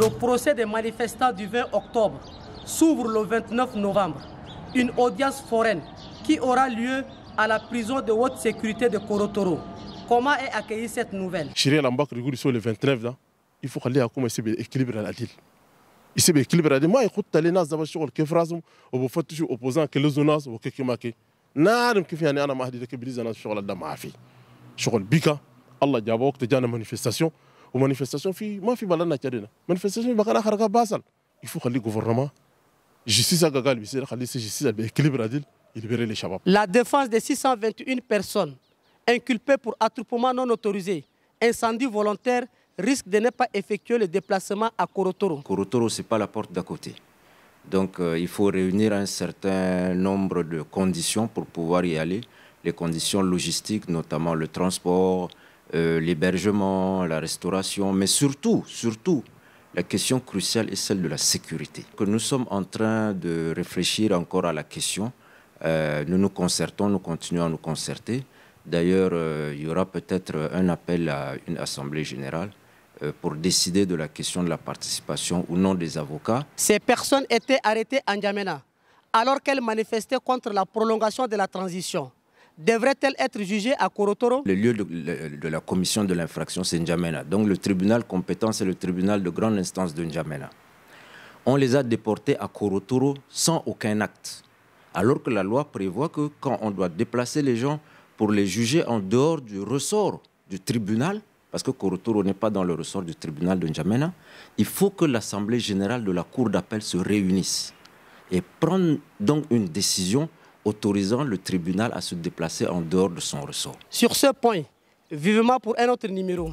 Le procès des manifestants du 20 octobre s'ouvre le 29 novembre. Une audience foraine qui aura lieu à la prison de haute sécurité de Korotoro. Comment est accueillie cette nouvelle Chiré Lambak Rigouri sur le 29 là, il faut aller à comment c'est équilibré à la ville. Il s'est équilibré à la Moi, écoute, t'as les nas d'abord sur le kefraz, ou vous faites toujours opposant que les zonas ou que kemake. نعلم كيف يعني انا ما هدي لك بليز انا الشغل ده ما في Allah بيكا الله جابوك la manifestation, Manifestation, La défense des 621 personnes inculpées pour attroupement non autorisé, incendie volontaire, risque de ne pas effectuer le déplacement à Korotoro. Korotoro, ce n'est pas la porte d'à côté. Donc euh, il faut réunir un certain nombre de conditions pour pouvoir y aller. Les conditions logistiques, notamment le transport, euh, l'hébergement, la restauration, mais surtout, surtout, la question cruciale est celle de la sécurité. Que nous sommes en train de réfléchir encore à la question. Euh, nous nous concertons, nous continuons à nous concerter. D'ailleurs, euh, il y aura peut-être un appel à une assemblée générale pour décider de la question de la participation ou non des avocats. Ces personnes étaient arrêtées en Djamena alors qu'elles manifestaient contre la prolongation de la transition devrait-elle être jugée à Korotoro Le lieu de, de, la commission de l'infraction, c'est N'Djamena. Donc le tribunal compétent, c'est le tribunal de grande instance de N'Djamena. On les a déportés à Korotoro sans aucun acte. Alors que la loi prévoit que quand on doit déplacer les gens pour les juger en dehors du ressort du tribunal, parce que Korotoro n'est pas dans le ressort du tribunal de N'Djamena, il faut que l'Assemblée générale de la Cour d'appel se réunisse et prenne donc une décision autorisant le tribunal à se déplacer en dehors de son ressort. Sur ce point, vivement pour un autre numéro.